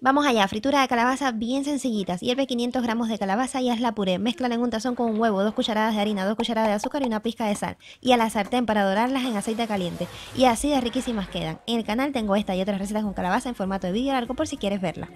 Vamos allá, fritura de calabaza bien sencillitas. Hierve 500 gramos de calabaza y hazla puré. Mezclan en un tazón con un huevo, dos cucharadas de harina, dos cucharadas de azúcar y una pizca de sal. Y a la sartén para dorarlas en aceite caliente. Y así de riquísimas quedan. En el canal tengo esta y otras recetas con calabaza en formato de video largo por si quieres verla.